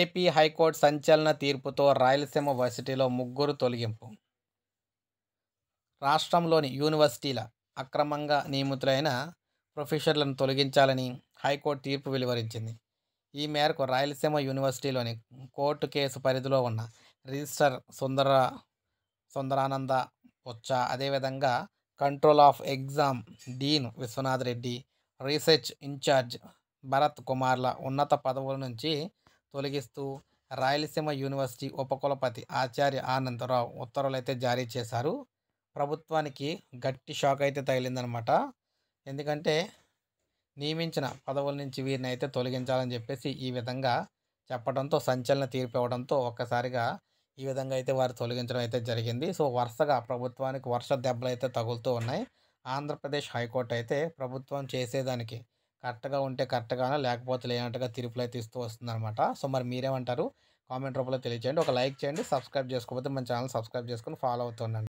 AP high court సంచలన తీర్పుతో రాయలసీమ వర్సిటీలో ముగ్గురు తొలగింపు రాష్ట్రంలోని యూనివర్సిటీల అక్రమంగా నియమితులైన ప్రొఫెసర్లను తొలగించాలని హైకోర్టు తీర్పు వెలువరించింది ఈ మేరకు రాయలసీమ యూనివర్సిటీలోని కోర్టు కేసు పరిధిలో ఉన్న రిజిస్టర్ సుందర సుందరానంద పుచ్చ అదేవిధంగా control of exam dean Viswanath Reddy research incharge Bharat కుమార్ల ఉన్నత పదవుల నుంచి తొలగిస్తూ రాయలసీమ యూనివర్సిటీ ఉపకులపతి ఆచార్య ఆనందరావు ఉత్తర్వులు అయితే జారీ చేశారు ప్రభుత్వానికి గట్టి షాక్ అయితే తగిలిందనమాట ఎందుకంటే నియమించిన పదవుల నుంచి వీరిని అయితే తొలగించాలని చెప్పేసి ఈ విధంగా చెప్పడంతో సంచలన తీర్పు ఇవ్వడంతో ఒక్కసారిగా ఈ విధంగా అయితే వారు తొలగించడం అయితే జరిగింది సో వరుసగా ప్రభుత్వానికి వర్ష దెబ్బలు అయితే తగులుతూ ఉన్నాయి ఆంధ్రప్రదేశ్ హైకోర్టు అయితే ప్రభుత్వం చేసేదానికి కరెక్ట్గా ఉంటే కరెక్ట్గానా లేకపోతే లేనట్టుగా తీర్పులు అయితే ఇస్తూ వస్తుందనమాట సో మరి మీరేమంటారు కామెంట్ రూపంలో తెలియజేయండి ఒక లైక్ చేయండి సబ్స్క్రైబ్ చేసుకోకపోతే మన ఛానల్ సబ్స్క్రైబ్ చేసుకుని ఫాలో అవుతుండండి